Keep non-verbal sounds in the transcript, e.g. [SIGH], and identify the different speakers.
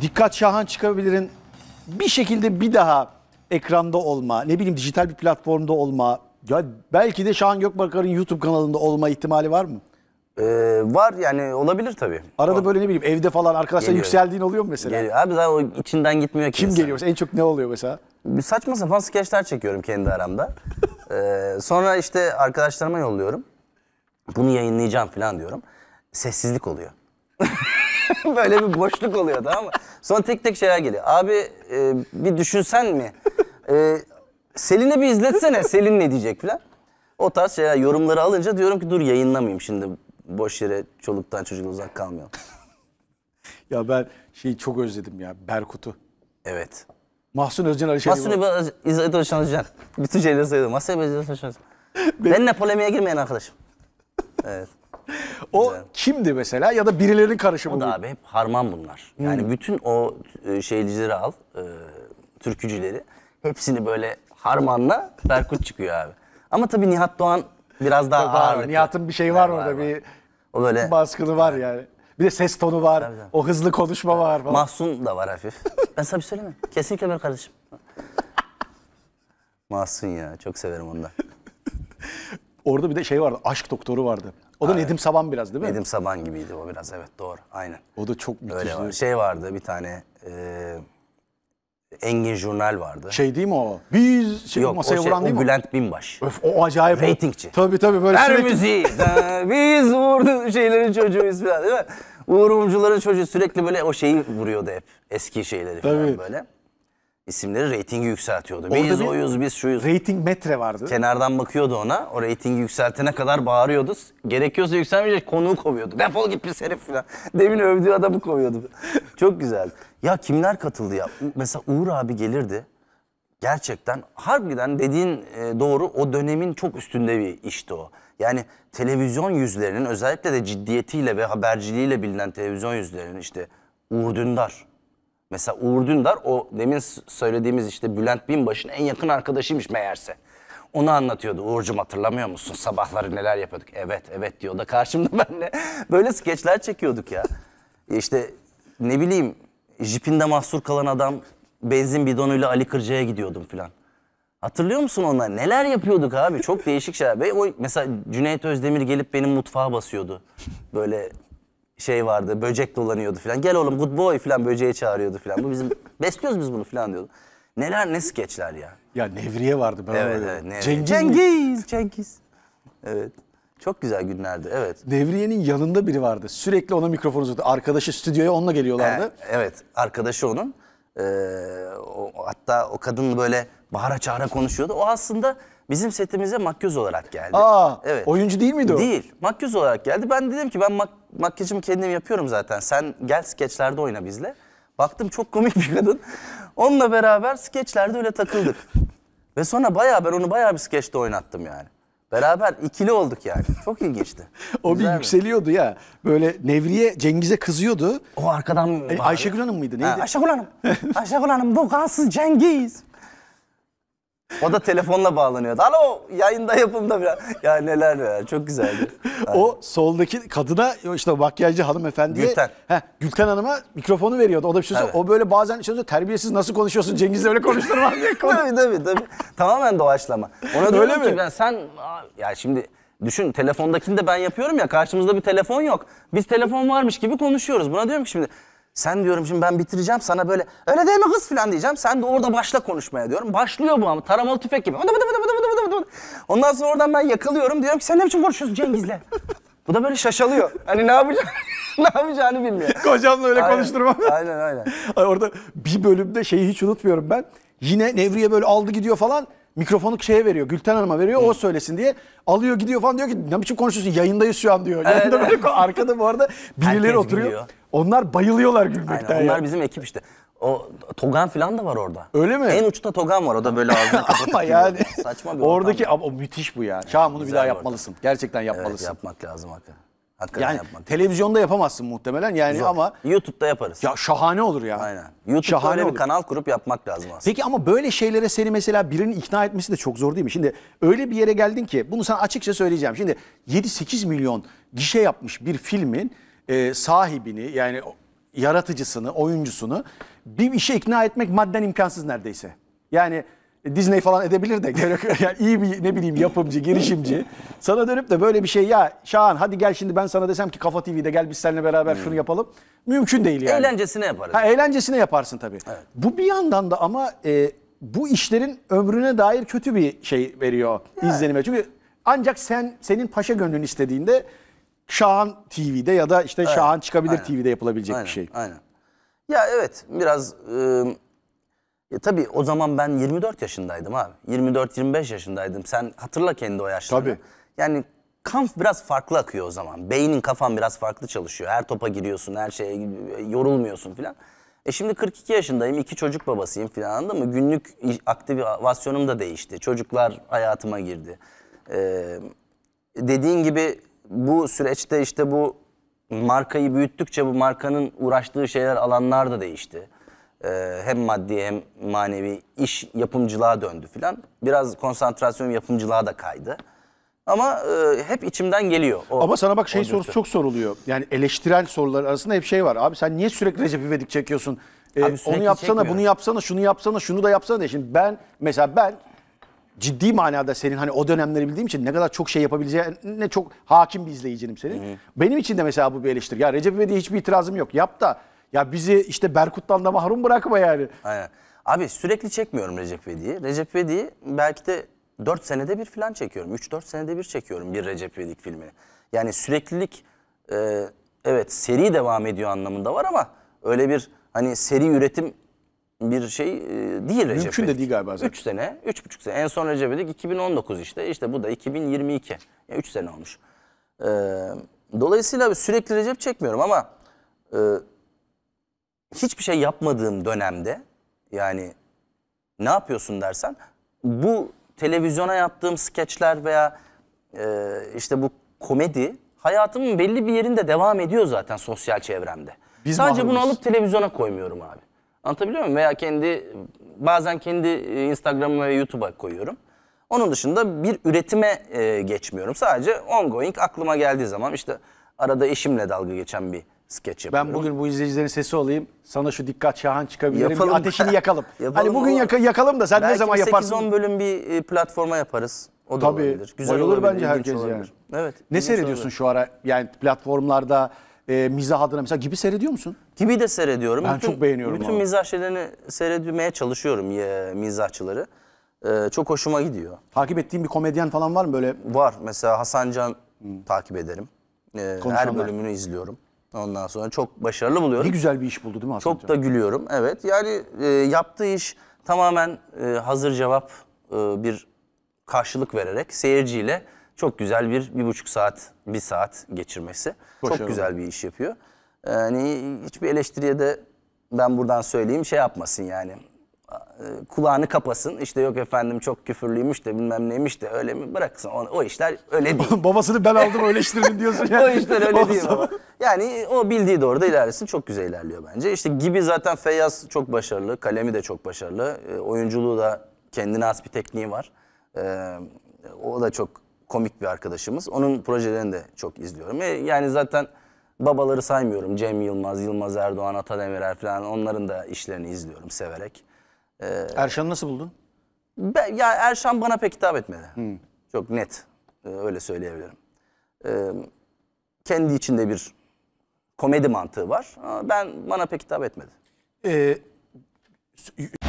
Speaker 1: Dikkat Şahan çıkabilirin bir şekilde bir daha ekranda olma, ne bileyim dijital bir platformda olma, ya belki de Şahan Gökbakar'ın YouTube kanalında olma ihtimali var mı? Ee, var yani olabilir tabii. Arada Olur. böyle ne bileyim evde falan arkadaşlar Geliyor. yükseldiğin oluyor mu mesela?
Speaker 2: Geliyor. Abi zaten o içinden gitmiyor ki. Kim insan. geliyor? En çok ne oluyor mesela? Bir saçma sapan skeçler çekiyorum kendi aramda. [LAUGHS] ee, sonra işte arkadaşlarıma yolluyorum. Bunu yayınlayacağım falan diyorum. Sessizlik oluyor. [LAUGHS] [LAUGHS] Böyle bir boşluk oluyordu ama. Sonra tek tek şeyler geliyor. Abi e, bir düşünsen mi? E, Selin'e bir izletsene. Selin ne diyecek falan. O tarz şeyler yorumları alınca diyorum ki dur yayınlamayayım şimdi. Boş yere çoluktan çocuk uzak kalmayalım. [LAUGHS] ya ben şeyi çok özledim ya. Berkut'u. Evet. Mahsun Özcan Alişan. Mahsun İzzet Alişan Özcan. Bütün şeyleri saydım. Mahsun İzzet Alişan Özcan. [LAUGHS] Benimle polemiğe girmeyen arkadaşım. Evet. O Güzel. kimdi
Speaker 1: mesela ya da birilerinin
Speaker 2: karışımı O abi hep harman bunlar. Yani hmm. bütün o e, şeycileri al, e, türkücüleri. Hepsini böyle harmanla Berkut çıkıyor abi. Ama tabii Nihat Doğan biraz daha Var, ağır. Nihat'ın bir şeyi var orada, bir O böyle Baskını var yani. Bir de ses tonu var. tabii. O hızlı konuşma var falan. Mahsun da var hafif. [LAUGHS] ben sana bir söyleyeyim mi? Kesinlikle böyle kardeşim. Mahsun ya çok severim onu da. Orada bir de şey vardı. Aşk doktoru vardı. O da Aynen. Nedim Saban biraz değil mi? Nedim Saban gibiydi o biraz evet doğru. Aynen. O da çok müthiş. Öyle var. Şey vardı bir tane e, Engin Jurnal vardı. Şey değil mi o? Biz şey Yok, masaya o şey, vuran değil o mi? Bülent Binbaş.
Speaker 1: Öf, o acayip. Ratingçi. Tabii tabii böyle Her sürekli. müziği. [LAUGHS] biz
Speaker 2: vurdu şeylerin çocuğuyuz falan değil mi? Uğur çocuğu sürekli böyle o şeyi vuruyordu hep. Eski şeyleri falan Tabii. böyle isimleri reytingi yükseltiyordu. Orada biz bir oyuz, biz şuyuz. Rating metre vardı. Kenardan bakıyordu ona. O reytingi yükseltene kadar bağırıyordu. Gerekiyorsa yükselmeyecek konuğu kovuyordu. Defol git bir herif falan. [LAUGHS] Demin övdüğü adamı kovuyordu. Çok güzeldi. Ya kimler katıldı ya? Mesela Uğur abi gelirdi. Gerçekten harbiden dediğin e, doğru o dönemin çok üstünde bir işti o. Yani televizyon yüzlerinin özellikle de ciddiyetiyle ve haberciliğiyle bilinen televizyon yüzlerinin işte Uğur Dündar, Mesela Uğur Dündar o demin söylediğimiz işte Bülent Binbaşı'nın en yakın arkadaşıymış meğerse. Onu anlatıyordu. Uğur'cum hatırlamıyor musun? Sabahları neler yapıyorduk? Evet evet diyor da karşımda [LAUGHS] benle. Böyle skeçler çekiyorduk ya. E işte ne bileyim jipinde mahsur kalan adam benzin bidonuyla Ali Kırca'ya gidiyordum filan. Hatırlıyor musun onları? Neler yapıyorduk abi? Çok değişik şeyler. Ve o mesela Cüneyt Özdemir gelip benim mutfağa basıyordu. Böyle şey vardı. Böcek dolanıyordu falan. Gel oğlum good boy falan böceğe çağırıyordu falan. Bu bizim [LAUGHS] besliyoruz biz bunu falan diyordu. Neler ne skeçler ya. Ya Nevriye vardı ben Evet, evet Nevriye. Cengiz, Cengiz,
Speaker 1: Cengiz. Evet. Çok güzel günlerdi. Evet. Nevriye'nin yanında biri vardı. Sürekli ona mikrofon uzatıyordu. Arkadaşı stüdyoya onunla geliyorlardı. He,
Speaker 2: evet. Arkadaşı onun. Ee, o, hatta o kadın böyle bağıra çağıra konuşuyordu. O aslında bizim setimize makyöz olarak geldi. Aa, evet. oyuncu değil miydi o? Değil, makyöz olarak geldi. Ben dedim ki ben mak makyajımı kendim yapıyorum zaten. Sen gel skeçlerde oyna bizle. Baktım çok komik bir kadın. Onunla beraber skeçlerde öyle takıldık. [LAUGHS] Ve sonra bayağı ben onu bayağı bir skeçte oynattım yani. Beraber ikili olduk yani. Çok ilginçti. [LAUGHS] o bir
Speaker 1: yükseliyordu ya. Böyle Nevriye Cengiz'e kızıyordu. O arkadan... E, Ayşegül Hanım mıydı neydi? Ha, Ayşegül Hanım. [LAUGHS] Ayşegül Hanım bu kansız Cengiz. O da telefonla bağlanıyordu. Alo
Speaker 2: yayında yapımda biraz. Ya neler ya çok güzeldi.
Speaker 1: [LAUGHS] o soldaki kadına işte makyajcı hanımefendiye. Gülten. Heh, Gülten Hanım'a mikrofonu veriyordu. O da bir şey söylüyor. Evet. O böyle bazen şey söylüyor. Terbiyesiz nasıl konuşuyorsun Cengiz'le öyle konuşturmaz diye konu. [LAUGHS] tabii tabii tabii. Tamamen doğaçlama. Ona öyle mi? ben
Speaker 2: sen ya şimdi Düşün telefondakini de ben yapıyorum ya karşımızda bir telefon yok. Biz telefon varmış gibi konuşuyoruz. Buna diyorum ki şimdi sen diyorum şimdi ben bitireceğim sana böyle öyle değil mi kız falan diyeceğim. Sen de orada başla konuşmaya diyorum. Başlıyor bu ama taramalı tüfek gibi. Ondan sonra oradan ben yakalıyorum diyorum ki sen ne biçim konuşuyorsun Cengiz'le? [LAUGHS] bu da böyle şaşalıyor. Hani ne yapacağım? [LAUGHS] ne yapacağını bilmiyor. Kocamla öyle aynen, konuşturmam.
Speaker 1: Aynen aynen. orada bir bölümde şeyi hiç unutmuyorum ben. Yine Nevriye böyle aldı gidiyor falan mikrofonu şeye veriyor. Gülten Hanım'a veriyor. O söylesin diye. Alıyor gidiyor falan diyor ki ne biçim konuşuyorsun? Yayındayız şu an diyor. Yayında evet. böyle arkada bu arada birileri oturuyor. Biliyor. Onlar bayılıyorlar gülmekten. Aynen, onlar yani. bizim
Speaker 2: ekip işte. O Togan falan da var orada. Öyle mi? En uçta Togan var. O da böyle ağzını [LAUGHS] Ama yani. Saçma bir Oradaki
Speaker 1: ama o müthiş bu yani. Şahan bunu bir daha yapmalısın. Orada. Gerçekten yapmalısın. Evet, yapmak lazım hakikaten. Hakikaten yani yapmak. televizyonda yapamazsın muhtemelen yani Zor. ama YouTube'da yaparız. Ya şahane olur ya. Aynen. YouTube'da şahane öyle olur. bir kanal kurup yapmak lazım aslında. Peki ama böyle şeylere seni mesela birinin ikna etmesi de çok zor değil mi? Şimdi öyle bir yere geldin ki bunu sana açıkça söyleyeceğim. Şimdi 7-8 milyon gişe yapmış bir filmin e, sahibini yani yaratıcısını, oyuncusunu bir işe ikna etmek madden imkansız neredeyse. Yani e, Disney falan edebilir de [LAUGHS] yani iyi bir ne bileyim yapımcı, girişimci sana dönüp de böyle bir şey ya Şahan hadi gel şimdi ben sana desem ki Kafa TV'de gel biz seninle beraber şunu hmm. yapalım. Mümkün değil yani. Eğlencesine yaparız. Ha, eğlencesine yaparsın tabii. Evet. Bu bir yandan da ama e, bu işlerin ömrüne dair kötü bir şey veriyor yani. izlenime. Çünkü ancak sen senin paşa gönlün istediğinde Şahan TV'de ya da işte aynen. çıkabilir aynen. TV'de yapılabilecek aynen. bir şey. Aynen.
Speaker 2: Ya evet biraz... E e tabii o zaman ben 24 yaşındaydım abi. 24-25 yaşındaydım. Sen hatırla kendi o yaşlarını. Tabii. Yani kamp biraz farklı akıyor o zaman. Beynin kafan biraz farklı çalışıyor. Her topa giriyorsun, her şeye yorulmuyorsun filan. E şimdi 42 yaşındayım, iki çocuk babasıyım filan anladın mı? Günlük aktivasyonum da değişti. Çocuklar hayatıma girdi. Ee, dediğin gibi bu süreçte işte bu markayı büyüttükçe bu markanın uğraştığı şeyler alanlar da değişti e, hem maddi hem manevi iş yapımcılığa döndü filan. Biraz konsantrasyon yapımcılığa da kaydı.
Speaker 1: Ama e, hep içimden geliyor. O, Ama sana bak şey sorusu dürtü. çok soruluyor. Yani eleştirel sorular arasında hep şey var. Abi sen niye sürekli Recep İvedik çekiyorsun? Ee, Abi onu yapsana, çekmiyorum. bunu yapsana, şunu yapsana, şunu da yapsana diye. Şimdi ben mesela ben ciddi manada senin hani o dönemleri bildiğim için ne kadar çok şey yapabileceğine çok hakim bir izleyicinim senin. Hı. Benim için de mesela bu bir eleştiri. Ya Recep İvedik'e hiçbir itirazım yok. Yap da ya bizi işte Berkut'tan da mahrum bırakma yani. Aynen. Abi sürekli çekmiyorum Recep Vedi'yi. Recep Vedi'yi belki de
Speaker 2: 4 senede bir falan çekiyorum. 3-4 senede bir çekiyorum bir Recep Vedik filmini. Yani süreklilik e, evet seri devam ediyor anlamında var ama öyle bir hani seri üretim bir şey e, değil Recep Mümkün Vedik. de değil galiba zaten. 3 sene, 3,5 sene. En son Recep Vedik 2019 işte. İşte bu da 2022. Yani sene olmuş. E, dolayısıyla sürekli Recep çekmiyorum ama e, hiçbir şey yapmadığım dönemde yani ne yapıyorsun dersen bu televizyona yaptığım skeçler veya e, işte bu komedi hayatımın belli bir yerinde devam ediyor zaten sosyal çevremde. Biz Sadece mahrumuz. bunu alıp televizyona koymuyorum abi. Anlatabiliyor muyum? Veya kendi bazen kendi e, Instagram'ıma ve YouTube'a koyuyorum. Onun dışında bir üretime e, geçmiyorum. Sadece ongoing aklıma geldiği zaman işte arada eşimle dalga geçen bir skeç yapıyorum. Ben bugün
Speaker 1: bu izleyicilerin sesi olayım. Sana şu dikkat Şahan çıkabilirim. Yapalım. Bir ateşini yakalım. [LAUGHS] yapalım hani bugün yaka, yakalım da sen Belki ne zaman yaparsın? 8-10
Speaker 2: bölüm bir e, platforma
Speaker 1: yaparız. O da Tabii, olabilir. Güzel olur olabilir, bence herkes olabilir. yani. Evet. Ne seyrediyorsun olabilir. şu ara? Yani platformlarda e, mizah adına mesela gibi seyrediyor musun? Gibi de seyrediyorum. Ben bütün, çok beğeniyorum. Bütün onu. mizah
Speaker 2: şeylerini seyretmeye çalışıyorum ya mizahçıları. E, çok hoşuma gidiyor. Takip ettiğin bir komedyen falan var mı böyle? Var. Mesela Hasan Can hmm. takip ederim. E, her bölümünü izliyorum. Ondan sonra çok başarılı buluyorum. Ne güzel bir
Speaker 1: iş buldu değil mi Hasan Çok da gülüyorum.
Speaker 2: Evet yani e, yaptığı iş tamamen e, hazır cevap e, bir karşılık vererek seyirciyle çok güzel bir bir buçuk saat, bir saat geçirmesi. Başarılı. Çok güzel bir iş yapıyor. Yani hiçbir eleştiriye de ben buradan söyleyeyim şey yapmasın yani. E, kulağını kapasın işte yok efendim çok küfürlüymüş de bilmem neymiş de öyle mi bıraksın o, o işler öyle değil. [LAUGHS] Babasını ben aldım öyle diyorsun [LAUGHS] yani. o işler öyle değil baba. Yani o bildiği doğru da ilerlesin. Çok güzel ilerliyor bence. İşte gibi zaten Feyyaz çok başarılı. Kalemi de çok başarılı. E, oyunculuğu da kendine has bir tekniği var. E, o da çok komik bir arkadaşımız. Onun projelerini de çok izliyorum. E, yani zaten babaları saymıyorum. Cem Yılmaz, Yılmaz Erdoğan, Atademirer falan onların da işlerini izliyorum severek. E, Erşan'ı nasıl buldun? Ben, ya Erşan bana pek hitap etmedi. Hmm. Çok net. E, öyle söyleyebilirim. E, kendi içinde bir komedi mantığı var. Ama ben bana pek hitap etmedi. Ee,